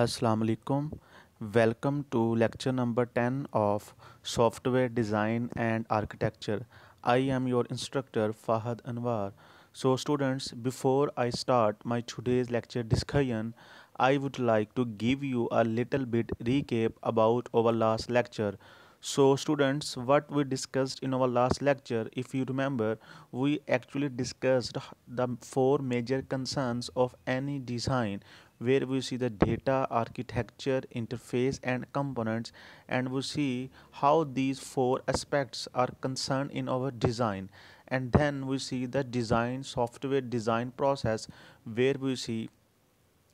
अस्सलाम alaikum welcome to lecture number 10 of software design and architecture i am your instructor fahad anwar so students before i start my today's lecture discussion i would like to give you a little bit recap about our last lecture so students what we discussed in our last lecture if you remember we actually discussed the four major concerns of any design where we see the data architecture interface and components and we see how these four aspects are concerned in our design and then we see the design software design process where we see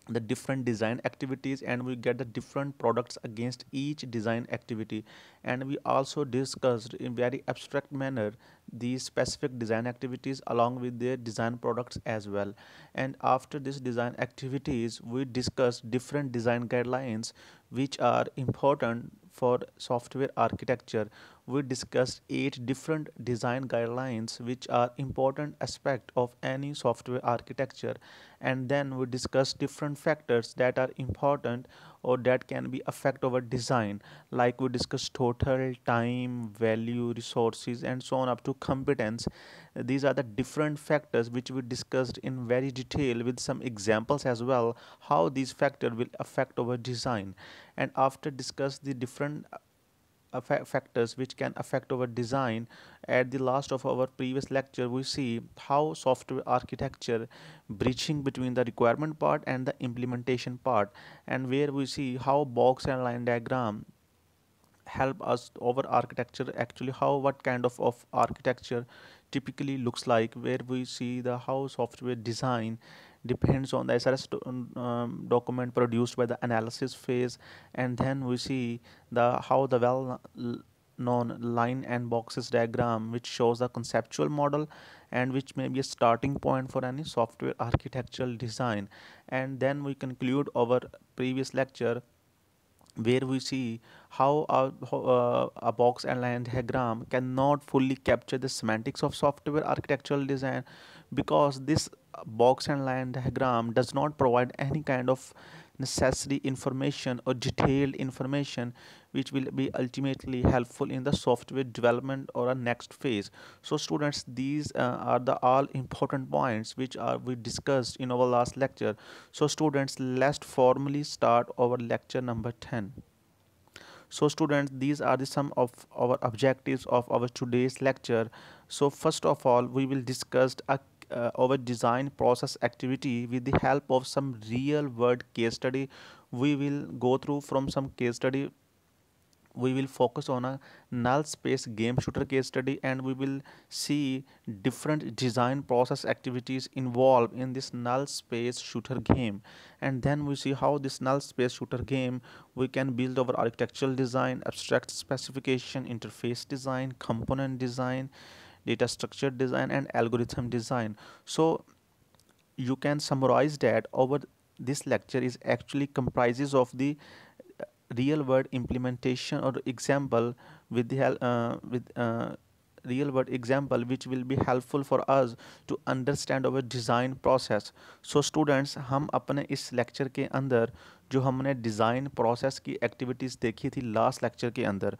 the different design activities and we get the different products against each design activity and we also discussed in very abstract manner these specific design activities along with their design products as well and after this design activities we discussed different design guidelines which are important for software architecture we discussed eight different design guidelines which are important aspect of any software architecture and then we discussed different factors that are important or that can be affect our design like we discussed total time value resources and so on up to competence these are the different factors which we discussed in very detail with some examples as well how these factors will affect our design and after discuss the different factors which can affect our design at the last of our previous lecture we see how software architecture breaching between the requirement part and the implementation part and where we see how box and line diagram help us over architecture actually how what kind of, of architecture typically looks like where we see the how software design depends on the SRS um, um, document produced by the analysis phase and then we see the how the well known line and boxes diagram which shows the conceptual model and which may be a starting point for any software architectural design and then we conclude our previous lecture where we see how a, uh, a box and line diagram cannot fully capture the semantics of software architectural design because this box and line diagram does not provide any kind of necessary information or detailed information which will be ultimately helpful in the software development or a next phase so students these uh, are the all important points which are we discussed in our last lecture so students let's formally start our lecture number 10 so students these are the some of our objectives of our today's lecture so first of all we will discuss a uh, our design process activity with the help of some real world case study we will go through from some case study we will focus on a null space game shooter case study and we will see different design process activities involved in this null space shooter game and then we see how this null space shooter game we can build our architectural design abstract specification interface design component design data structure design and algorithm design so you can summarize that over this lecture is actually comprises of the uh, real world implementation or example with the help uh, with uh, real world example which will be helpful for us to understand our design process so students ham apne is lecture ke andar. जो हमने design process की activities देखी थी last lecture के अंदर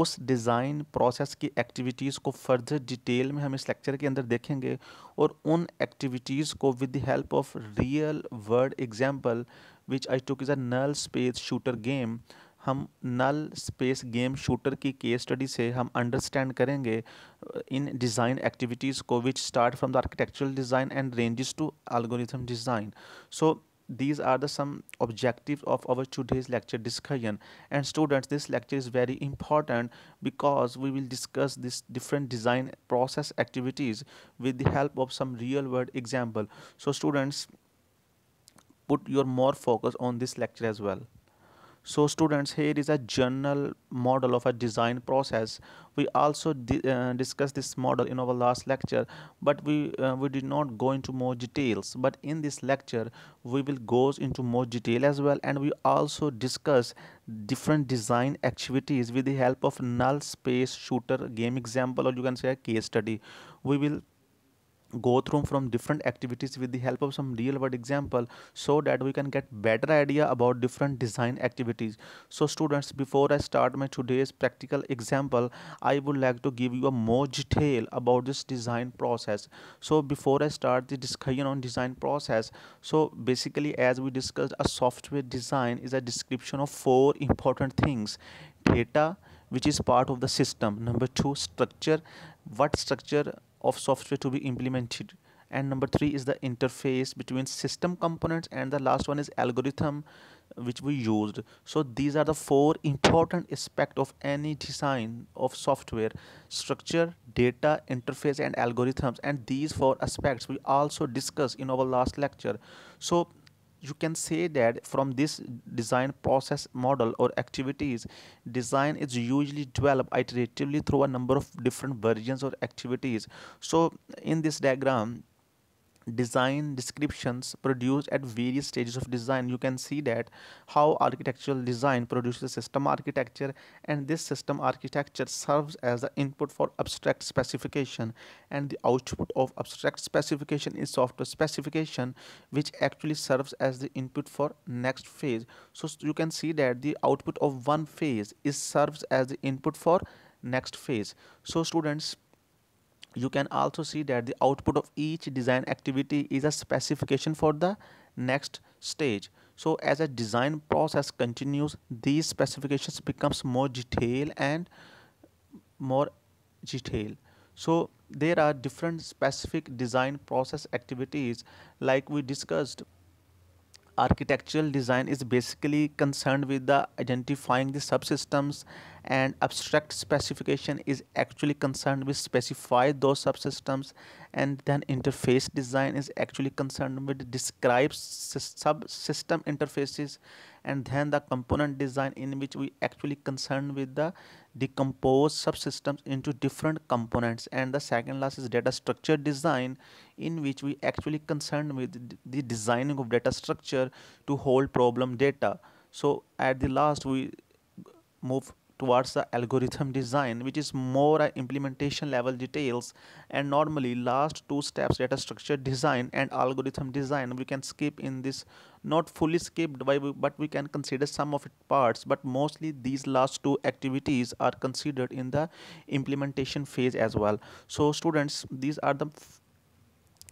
उस design process की activities को फर्दर डिटेल में हम इस लेक्चर के अंदर देखेंगे और उन एक्टिविटीज़ को with the help of real world example which I took is a null space shooter game हम नल स्पेस गेम शूटर की केस स्टडी से हम अंडरस्टैंड करेंगे uh, इन डिज़ाइन एक्टिविटीज़ को which start from the architectural design and ranges to algorithm design so these are the some objectives of our today's lecture discussion and students this lecture is very important because we will discuss this different design process activities with the help of some real world example so students put your more focus on this lecture as well so students here is a general model of a design process we also di uh, discussed this model in our last lecture but we uh, we did not go into more details but in this lecture we will go into more detail as well and we also discuss different design activities with the help of null space shooter game example or you can say a case study we will go through from different activities with the help of some real world example so that we can get better idea about different design activities so students before i start my today's practical example i would like to give you a more detail about this design process so before i start the discussion on design process so basically as we discussed a software design is a description of four important things data which is part of the system number two structure what structure of software to be implemented and number three is the interface between system components and the last one is algorithm which we used so these are the four important aspect of any design of software structure data interface and algorithms and these four aspects we also discussed in our last lecture so you can say that from this design process model or activities design is usually developed iteratively through a number of different versions or activities so in this diagram design descriptions produced at various stages of design you can see that how architectural design produces system architecture and this system architecture serves as the input for abstract specification and the output of abstract specification is software specification which actually serves as the input for next phase so you can see that the output of one phase is serves as the input for next phase so students you can also see that the output of each design activity is a specification for the next stage so as a design process continues these specifications becomes more detailed and more detailed so there are different specific design process activities like we discussed architectural design is basically concerned with the identifying the subsystems and abstract specification is actually concerned with specify those subsystems and then interface design is actually concerned with describes subsystem interfaces and then the component design in which we actually concerned with the decompose subsystems into different components and the second last is data structure design in which we actually concerned with the designing of data structure to hold problem data so at the last we move towards the algorithm design which is more implementation level details and normally last two steps data structure design and algorithm design we can skip in this not fully skipped by but we can consider some of its parts but mostly these last two activities are considered in the implementation phase as well so students these are the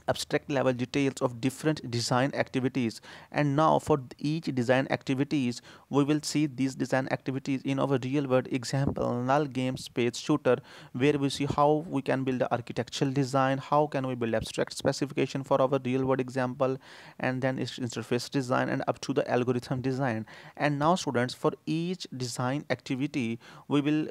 abstract level details of different design activities and now for each design activities we will see these design activities in our real world example null game space shooter where we see how we can build the architectural design how can we build abstract specification for our real world example and then its interface design and up to the algorithm design and now students for each design activity we will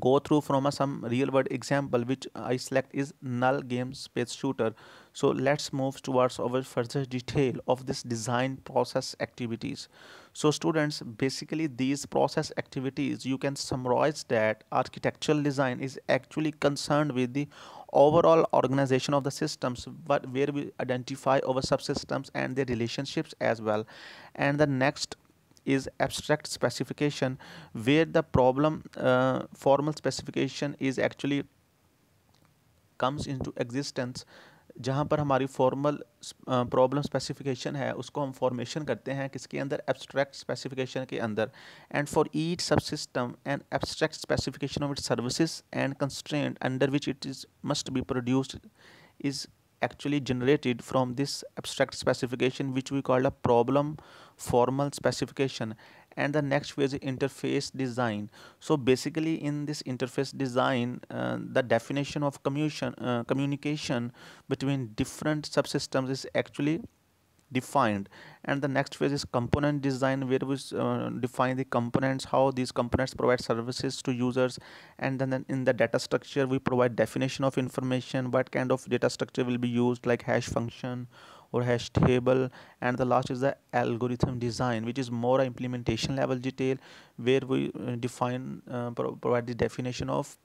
go through from a, some real world example which I select is null game space shooter. So let's move towards our further detail of this design process activities. So students basically these process activities you can summarize that architectural design is actually concerned with the overall organization of the systems but where we identify our subsystems and their relationships as well and the next is abstract specification where the problem uh, formal specification is actually comes into existence जहाँ पर हमारी formal problem specification है उसको हम formation करते हैं किसके अंदर एब्स्ट्रैक्ट स्पेसिफिकेशन के अंदर and for each subsystem and abstract specification of it services and constraint under which it is must be produced is actually generated from this abstract specification which we call a problem formal specification and the next phase interface design so basically in this interface design uh, the definition of communication uh, communication between different subsystems is actually defined and the next phase is component design where we uh, define the components how these components provide services to users and then in the data structure we provide definition of information what kind of data structure will be used like hash function or hash table and the last is the algorithm design which is more implementation level detail where we uh, define uh, pro provide the definition of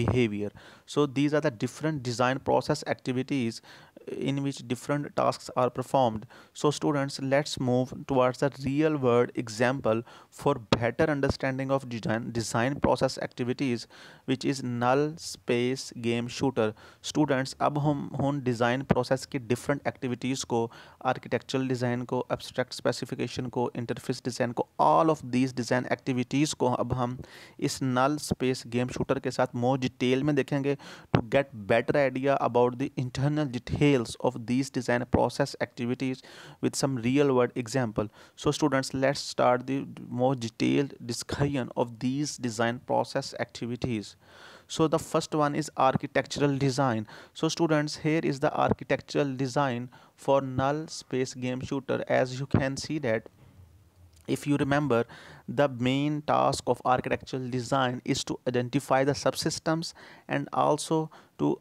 behavior so these are the different design process activities in which different tasks are performed. So students, let's move towards a real world example for better understanding of design, design process activities which is null space game shooter. Students, ab hum उन design process ki different activities ko architectural design ko abstract specification ko interface design ko all of these design activities ko ab hum is null space game shooter ke sath more detail mein dekhenge to get better idea about the internal detail details of these design process activities with some real world example so students let's start the more detailed discussion of these design process activities so the first one is architectural design so students here is the architectural design for null space game shooter as you can see that if you remember the main task of architectural design is to identify the subsystems and also to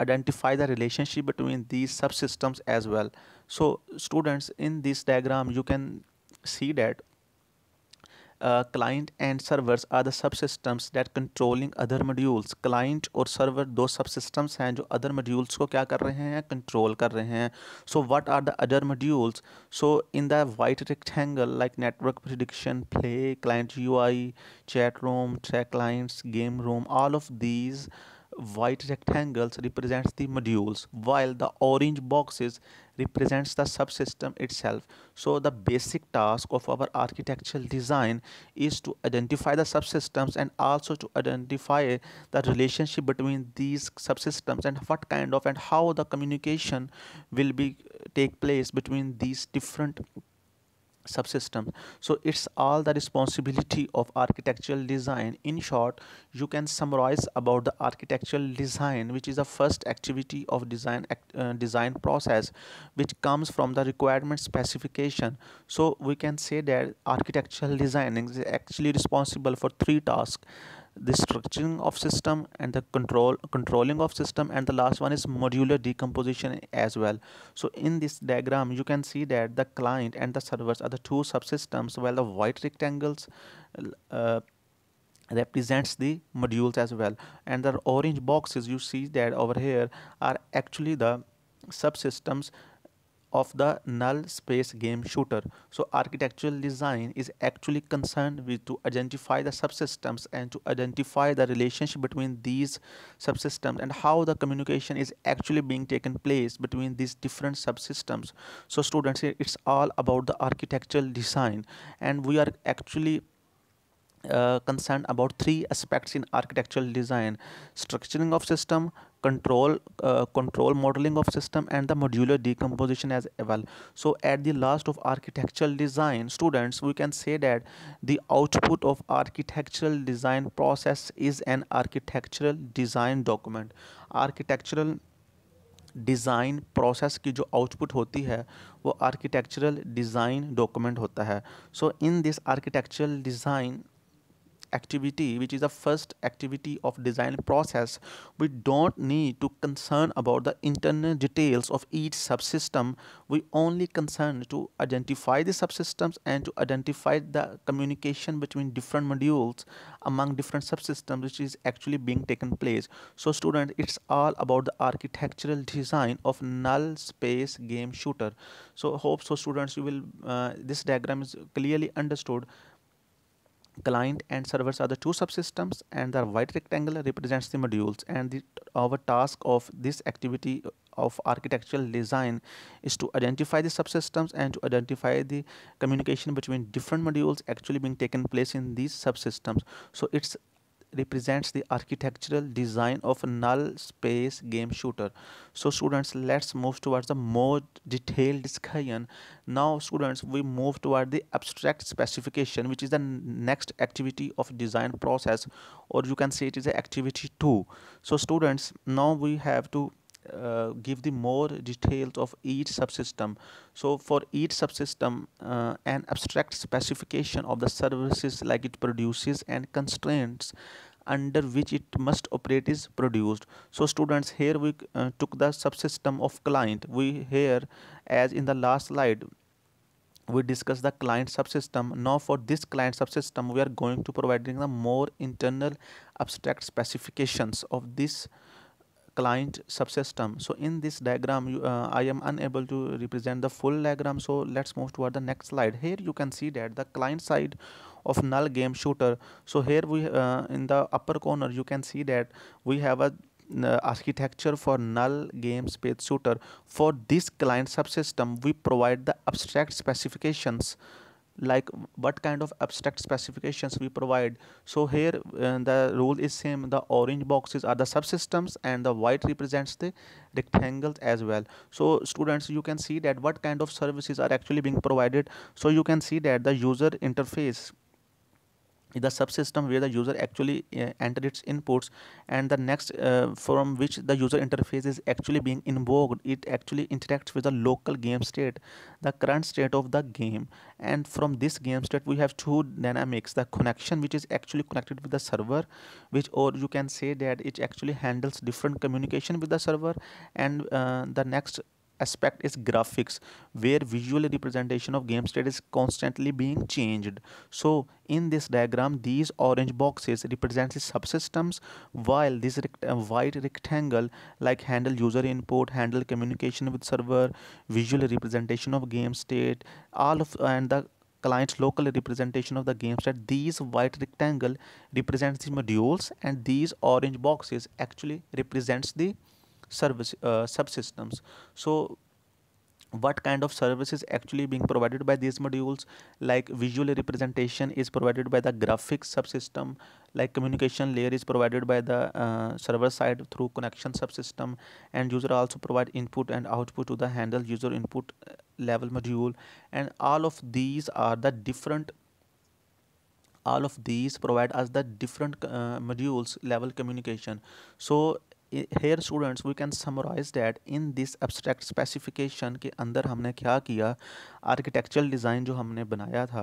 identify the relationship between these subsystems as well so students in this diagram you can see that uh, client and servers are the subsystems that controlling other modules client or server those subsystems and other modules control so what are the other modules so in the white rectangle like network prediction play client UI chat room track clients, game room all of these uh, white rectangles represents the modules while the orange boxes represents the subsystem itself so the basic task of our architectural design is to identify the subsystems and also to identify the relationship between these subsystems and what kind of and how the communication will be take place between these different subsystem so it's all the responsibility of architectural design in short you can summarize about the architectural design which is the first activity of design uh, design process which comes from the requirement specification so we can say that architectural design is actually responsible for three tasks the structuring of system and the control controlling of system and the last one is modular decomposition as well so in this diagram you can see that the client and the servers are the two subsystems while the white rectangles uh, represents the modules as well and the orange boxes you see that over here are actually the subsystems of the null space game shooter. So architectural design is actually concerned with to identify the subsystems and to identify the relationship between these subsystems and how the communication is actually being taken place between these different subsystems. So students, it's all about the architectural design and we are actually uh, concerned about three aspects in architectural design structuring of system control uh, control modeling of system and the modular decomposition as well so at the last of architectural design students we can say that the output of architectural design process is an architectural design document architectural design process की जो output होती है वो architectural design document होता है so in this architectural design activity which is the first activity of design process we don't need to concern about the internal details of each subsystem we only concern to identify the subsystems and to identify the communication between different modules among different subsystems which is actually being taken place so student it's all about the architectural design of null space game shooter so hope so students you will uh, this diagram is clearly understood client and servers are the two subsystems and the white rectangle represents the modules and the, our task of this activity of architectural design is to identify the subsystems and to identify the communication between different modules actually being taken place in these subsystems so it's represents the architectural design of a null space game shooter so students let's move towards the more detailed discussion now students we move toward the abstract specification which is the next activity of design process or you can say it is activity 2 so students now we have to uh, give the more details of each subsystem. So for each subsystem, uh, an abstract specification of the services like it produces and constraints under which it must operate is produced. So students, here we uh, took the subsystem of client. We here, as in the last slide, we discussed the client subsystem. Now for this client subsystem, we are going to providing the more internal abstract specifications of this client subsystem so in this diagram you, uh, I am unable to represent the full diagram so let's move toward the next slide here you can see that the client side of null game shooter so here we uh, in the upper corner you can see that we have a uh, architecture for null game space shooter for this client subsystem we provide the abstract specifications like what kind of abstract specifications we provide so here uh, the rule is same the orange boxes are the subsystems and the white represents the rectangles as well so students you can see that what kind of services are actually being provided so you can see that the user interface the subsystem where the user actually uh, enters its inputs and the next uh, from which the user interface is actually being invoked it actually interacts with the local game state the current state of the game and from this game state we have two dynamics the connection which is actually connected with the server which or you can say that it actually handles different communication with the server and uh, the next aspect is graphics where visual representation of game state is constantly being changed so in this diagram these orange boxes represent the subsystems while this rect uh, white rectangle like handle user input handle communication with server visual representation of game state all of and the client's local representation of the game state these white rectangle represents the modules and these orange boxes actually represents the service uh, subsystems so what kind of services actually being provided by these modules like visual representation is provided by the graphics subsystem like communication layer is provided by the uh, server side through connection subsystem and user also provide input and output to the handle user input uh, level module and all of these are the different all of these provide us the different uh, modules level communication so here students we can summarize that in this abstract specification के अंदर हमने क्या किया architectural design जो हमने बनाया था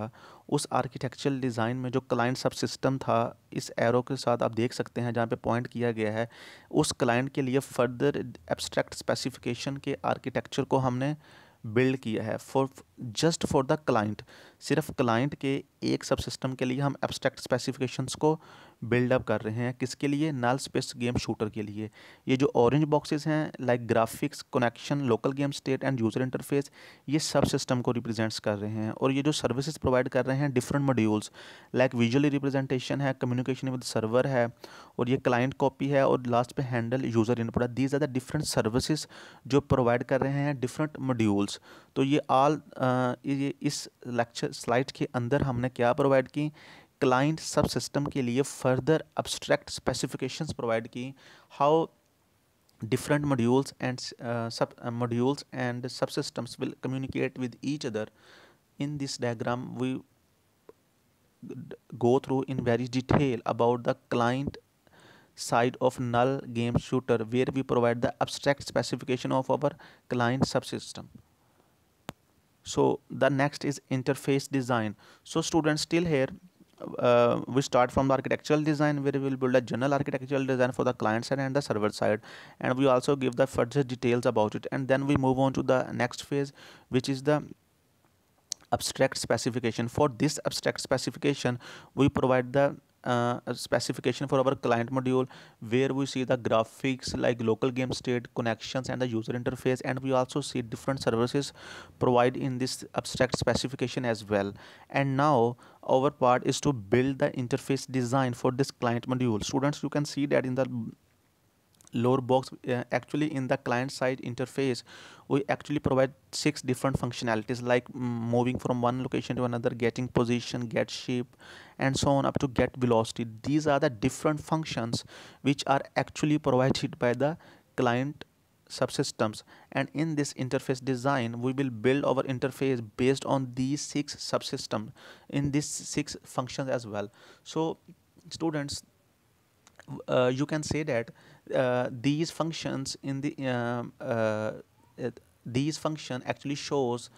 उस आर्किटेक्चरल डिज़ाइन में जो क्लाइंट सब सिस्टम था इस एरो के साथ आप देख सकते हैं जहाँ पे पॉइंट किया गया है उस क्लाइंट के लिए फर्दर एब्सट्रैक्ट स्पेसिफिकेशन के आर्किटेक्चर को हमने बिल्ड किया है for just for the client सिर्फ क्लाइंट के एक सब सिस्टम के लिए हम एब्सट्रैक्ट स्पेसिफिकेशंस को बिल्डअप कर रहे हैं किसके लिए नल स्पेस गेम शूटर के लिए ये जो ऑरेंज बॉक्सेस हैं like graphics connection local game state and user interface ये सब सिस्टम को रिप्रेजेंट्स कर रहे हैं और ये जो सर्विसेज प्रोवाइड कर रहे हैं different modules like visually representation है कम्युनिकेशन विद सर्वर है और ये क्लाइंट कॉपी है और लास्ट पे हैंडल यूज़र इनपुट है these are the different services जो प्रोवाइड कर रहे हैं डिफरेंट मॉड्यूल्स तो ये ऑल ये इस लेक्चर स्लाइड के अंदर हमने क्या प्रोवाइड की Client सब सिस्टम के लिए फर्दर अब्स्ट्रैक्ट स्पेसिफिकेशंस प्रोवाइड की different modules and uh, sub uh, modules and subsystems will communicate with each other in this diagram we go through in very detail about the client side of null game shooter where we provide the abstract specification of our client subsystem so the next is interface design so students still here uh, we start from the architectural design where we will build a general architectural design for the client side and the server side and we also give the further details about it and then we move on to the next phase which is the abstract specification for this abstract specification we provide the uh, specification for our client module where we see the graphics like local game state connections and the user interface and we also see different services provided in this abstract specification as well and now our part is to build the interface design for this client module students you can see that in the lower box uh, actually in the client side interface we actually provide six different functionalities like mm, moving from one location to another getting position get shape and so on up to get velocity these are the different functions which are actually provided by the client subsystems and in this interface design we will build our interface based on these six subsystems in these six functions as well so students uh, you can say that uh, these functions in the um, uh, it, these function actually shows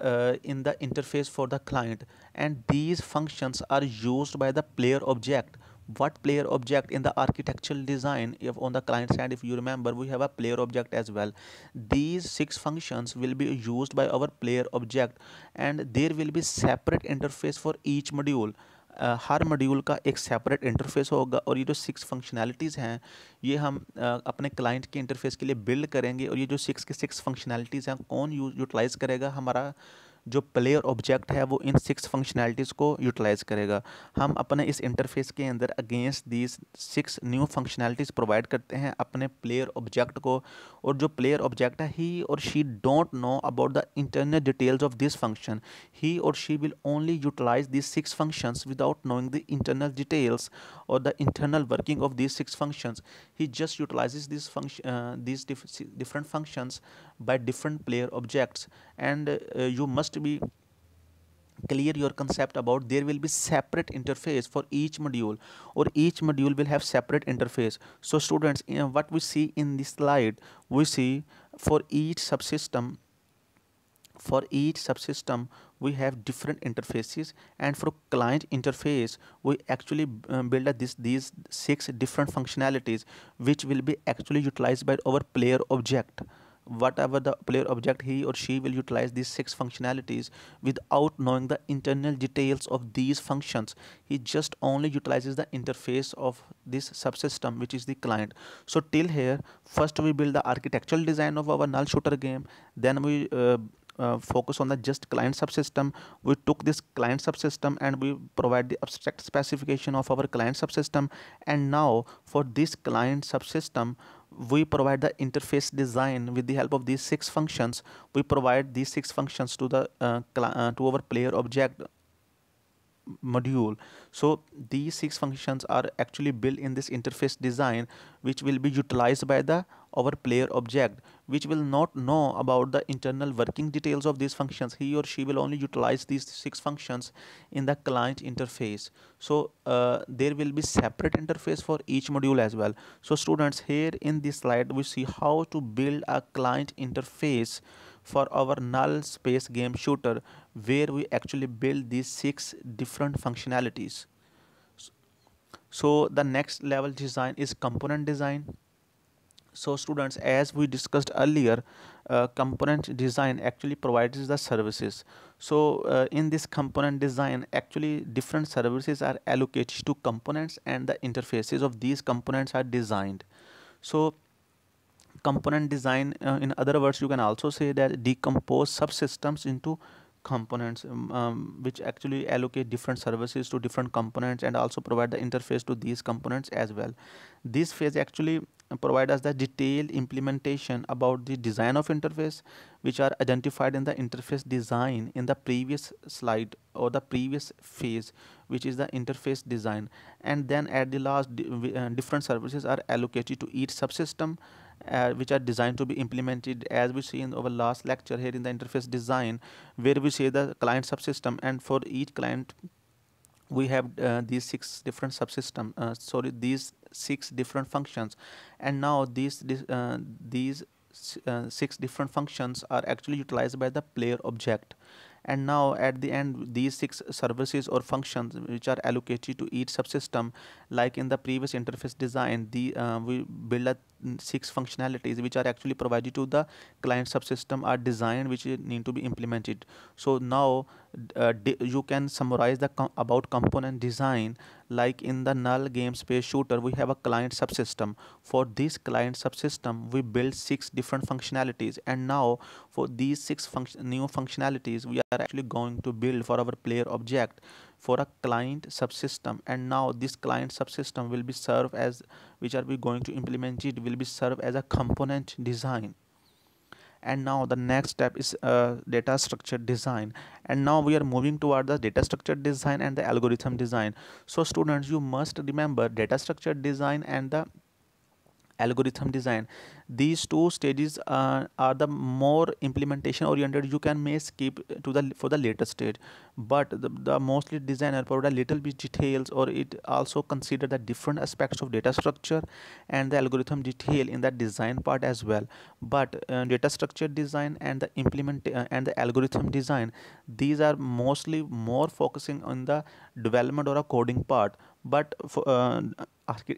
uh, in the interface for the client and these functions are used by the player object what player object in the architectural design if on the client side if you remember we have a player object as well these six functions will be used by our player object and there will be separate interface for each module हर module का एक separate interface होगा और ये जो six functionalities हैं ये हम अपने क्लाइंट के इंटरफेस के लिए बिल्ड करेंगे और ये जो सिक्स के सिक्स फंक्शनैलिटीज़ हैं कौन यूज यूटिलाइज़ करेगा हमारा जो प्लेयर ऑब्जेक्ट है वो इन सिक्स फंक्शनैलिटीज़ को यूटिलाइज़ करेगा हम अपने इस इंटरफेस के अंदर against these six new functionalities provide करते हैं अपने प्लेयर ऑब्जेक्ट को और जो प्लेयर ऑब्जेक्ट है ही और she don't know about the internal details of this function he और she will only utilize this six functions without knowing the internal details or the internal working of these six functions. He just utilizes these function, uh, these different functions by different player objects, and uh, uh, you must be clear your concept about there will be separate interface for each module or each module will have separate interface so students you uh, know, what we see in this slide we see for each subsystem for each subsystem we have different interfaces and for client interface we actually um, build this these six different functionalities which will be actually utilized by our player object whatever the player object he or she will utilize these six functionalities without knowing the internal details of these functions he just only utilizes the interface of this subsystem which is the client so till here first we build the architectural design of our null shooter game then we uh, uh, focus on the just client subsystem we took this client subsystem and we provide the abstract specification of our client subsystem and now for this client subsystem we provide the interface design with the help of these six functions we provide these six functions to the uh, uh, to our player object module so these six functions are actually built in this interface design which will be utilized by the our player object which will not know about the internal working details of these functions he or she will only utilize these six functions in the client interface so uh, there will be separate interface for each module as well so students here in this slide we see how to build a client interface for our null space game shooter where we actually build these six different functionalities so the next level design is component design so students, as we discussed earlier, uh, component design actually provides the services. So uh, in this component design, actually different services are allocated to components and the interfaces of these components are designed. So component design, uh, in other words, you can also say that decompose subsystems into components um, um which actually allocate different services to different components and also provide the interface to these components as well this phase actually provide us the detailed implementation about the design of interface which are identified in the interface design in the previous slide or the previous phase which is the interface design and then at the last uh, different services are allocated to each subsystem uh, which are designed to be implemented as we see in our last lecture here in the interface design where we see the client subsystem and for each client we have uh, these six different subsystem uh, sorry these six different functions and now these this, uh, these uh, six different functions are actually utilized by the player object and now at the end these six services or functions which are allocated to each subsystem like in the previous interface design the uh, we build a six functionalities which are actually provided to the client subsystem are designed which need to be implemented so now uh, you can summarize the com about component design like in the null game space shooter we have a client subsystem for this client subsystem we build six different functionalities and now for these six func new functionalities we are actually going to build for our player object for a client subsystem and now this client subsystem will be served as which are we going to implement it will be served as a component design and now the next step is uh, data structure design and now we are moving toward the data structure design and the algorithm design so students you must remember data structure design and the algorithm design these two stages uh, are the more implementation oriented you can may skip to the for the later stage but the, the mostly designer provide a little bit details or it also consider the different aspects of data structure and the algorithm detail in the design part as well but uh, data structure design and the implement uh, and the algorithm design these are mostly more focusing on the development or a coding part but for, uh,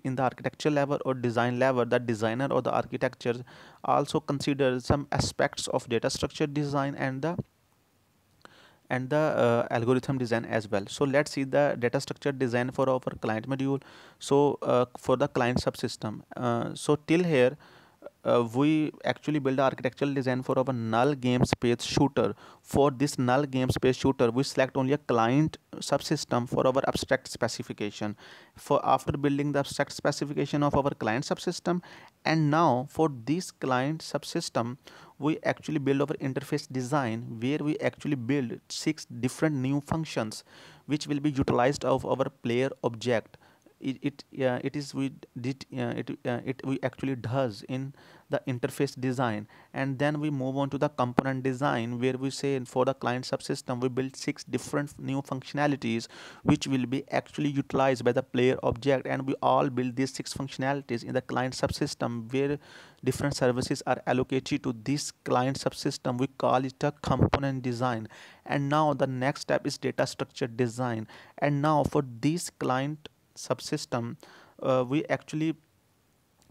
in the architecture level or design level the designer or the architecture also considers some aspects of data structure design and the and the uh, algorithm design as well so let's see the data structure design for our client module so uh, for the client subsystem uh, so till here uh, we actually build architectural design for our null game space shooter. For this null game space shooter, we select only a client subsystem for our abstract specification. For after building the abstract specification of our client subsystem, and now for this client subsystem, we actually build our interface design where we actually build six different new functions which will be utilized of our player object it it, uh, it is we did uh, it uh, it we actually does in the interface design and then we move on to the component design where we say for the client subsystem we build six different new functionalities which will be actually utilized by the player object and we all build these six functionalities in the client subsystem where different services are allocated to this client subsystem we call it a component design and now the next step is data structure design and now for this client subsystem uh, we actually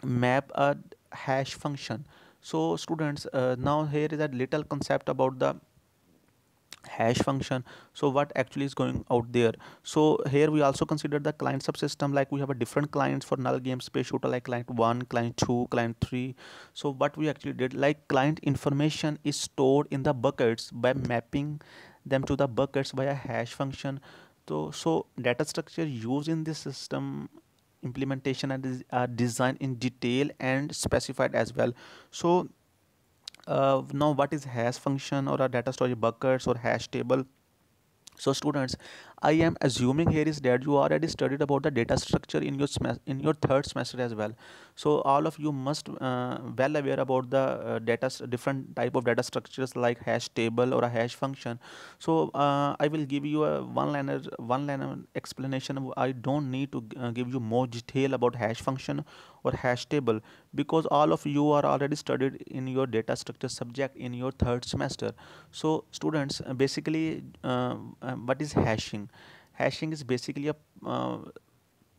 map a hash function so students uh, now here is a little concept about the hash function so what actually is going out there so here we also consider the client subsystem like we have a different clients for null game space shooter like client 1 client 2 client 3 so what we actually did like client information is stored in the buckets by mapping them to the buckets by a hash function so, so data structure used in this system implementation and are designed in detail and specified as well. So uh, now what is hash function or a data storage buckets or hash table so students I am assuming here is that you already studied about the data structure in your in your third semester as well. So all of you must uh, well aware about the uh, data different type of data structures like hash table or a hash function. So uh, I will give you a one liner one liner explanation. I don't need to uh, give you more detail about hash function or hash table because all of you are already studied in your data structure subject in your third semester. So students uh, basically uh, what is hashing? Hashing hashing is basically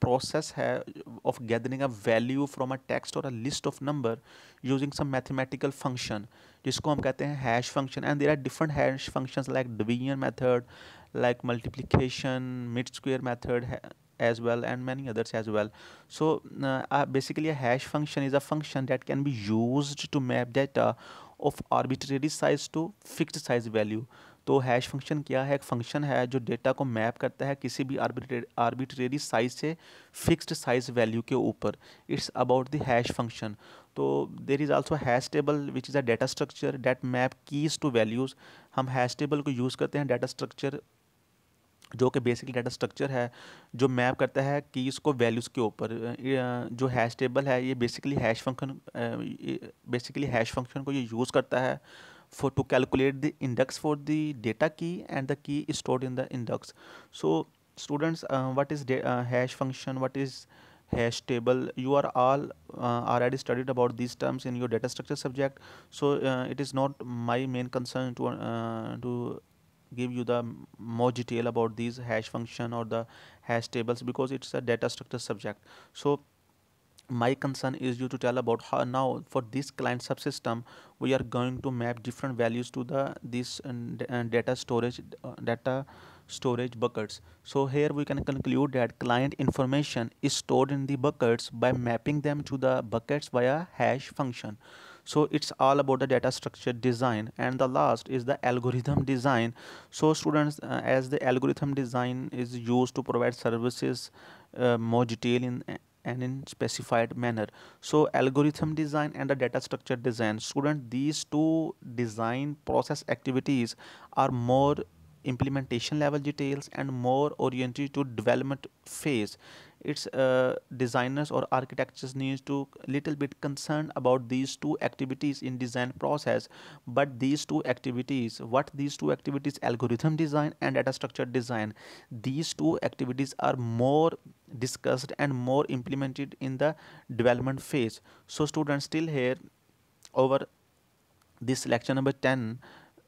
process है of gathering a value from a text और a list of number using some mathematical function जिसको हम कहते हैं hash function and there are different hash function like division method like multiplication mid square method as well and many others as well so basically hash function is a function that can be use to map data of arbitrary size to fixed size value तो hash function क्या है एक function है जो data को map करता है किसी भी आर्बिट्रेरी साइज से फिक्स्ड साइज वैल्यू के ऊपर it's about the hash function तो there is also hash table which is a data structure that map keys to values हम हैश टेबल को यूज़ करते हैं डाटा स्ट्रक्चर जो कि बेसिकली डाटा स्ट्रक्चर है जो मैप करता है कीज़ को वैल्यूज़ के ऊपर जो हैश टेबल है ये basically hash function basically hash function को ये यूज़ करता है for to calculate the index for the data key and the key is stored in the index so students uh, what is uh, hash function what is hash table you are all uh, already studied about these terms in your data structure subject so uh, it is not my main concern to uh, to give you the more detail about these hash function or the hash tables because it's a data structure subject so my concern is you to tell about how now for this client subsystem we are going to map different values to the this uh, uh, data storage uh, data storage buckets so here we can conclude that client information is stored in the buckets by mapping them to the buckets via hash function so it's all about the data structure design and the last is the algorithm design so students uh, as the algorithm design is used to provide services uh, more detail in and in specified manner so algorithm design and the data structure design student these two design process activities are more implementation level details and more oriented to development phase its uh, designers or architects needs to little bit concerned about these two activities in design process but these two activities what these two activities algorithm design and data structure design these two activities are more discussed and more implemented in the development phase so students still here over this lecture number 10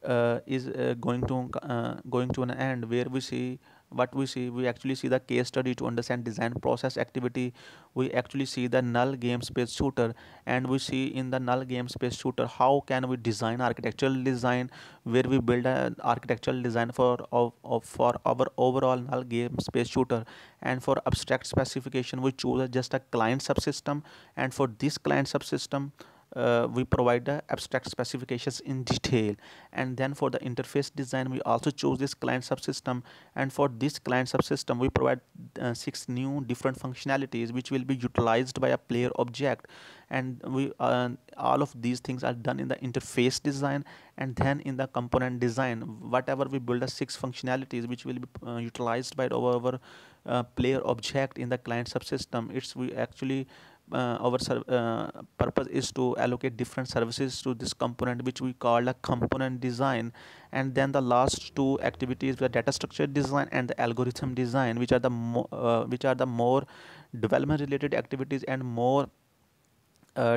uh, is uh, going to uh, going to an end where we see what we see we actually see the case study to understand design process activity we actually see the null game space shooter and we see in the null game space shooter how can we design architectural design where we build an architectural design for of, of for our overall null game space shooter and for abstract specification we choose just a client subsystem and for this client subsystem uh, we provide the abstract specifications in detail and then for the interface design we also choose this client subsystem and for this client subsystem we provide uh, six new different functionalities which will be utilized by a player object and we uh, all of these things are done in the interface design and then in the component design whatever we build the six functionalities which will be uh, utilized by our, uh, player object in the client subsystem it's we actually uh, our uh, purpose is to allocate different services to this component which we call a component design and then the last two activities the data structure design and the algorithm design which are the uh, which are the more development related activities and more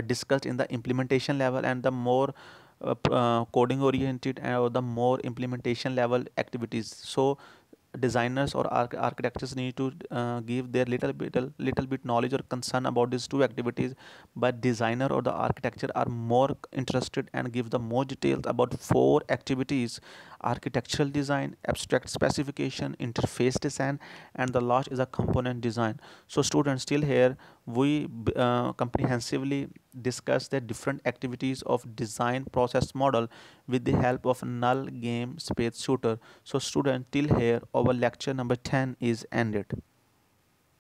discussed in the implementation level and the more uh, uh, coding oriented or the more implementation level activities so designers or arch architects need to uh, give their little bit little bit knowledge or concern about these two activities but designer or the architecture are more interested and give the more details about four activities architectural design, abstract specification, interface design, and the last is a component design. So students still here, we uh, comprehensively discuss the different activities of design process model with the help of null game space shooter. So student till here, our lecture number 10 is ended.